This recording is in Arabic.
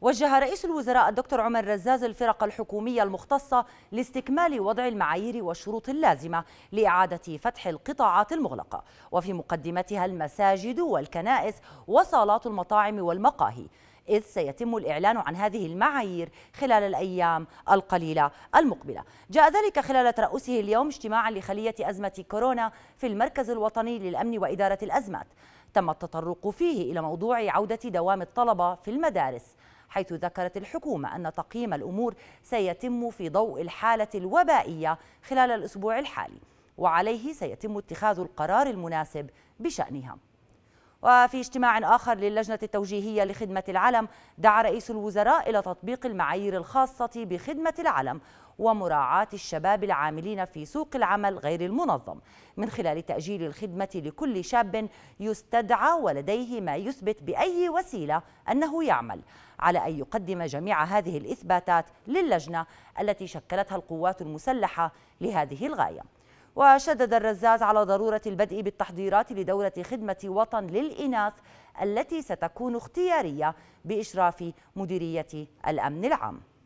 وجه رئيس الوزراء الدكتور عمر رزاز الفرق الحكومية المختصة لاستكمال وضع المعايير والشروط اللازمة لإعادة فتح القطاعات المغلقة وفي مقدمتها المساجد والكنائس وصالات المطاعم والمقاهي إذ سيتم الإعلان عن هذه المعايير خلال الأيام القليلة المقبلة جاء ذلك خلال ترأسه اليوم اجتماعا لخلية أزمة كورونا في المركز الوطني للأمن وإدارة الأزمات تم التطرق فيه إلى موضوع عودة دوام الطلبة في المدارس حيث ذكرت الحكومة أن تقييم الأمور سيتم في ضوء الحالة الوبائية خلال الأسبوع الحالي وعليه سيتم اتخاذ القرار المناسب بشأنها وفي اجتماع آخر للجنة التوجيهية لخدمة العلم دعا رئيس الوزراء إلى تطبيق المعايير الخاصة بخدمة العلم ومراعاة الشباب العاملين في سوق العمل غير المنظم من خلال تأجيل الخدمة لكل شاب يستدعى ولديه ما يثبت بأي وسيلة أنه يعمل على أن يقدم جميع هذه الإثباتات للجنة التي شكلتها القوات المسلحة لهذه الغاية وشدد الرزاز على ضرورة البدء بالتحضيرات لدورة خدمة وطن للإناث التي ستكون اختيارية بإشراف مديرية الأمن العام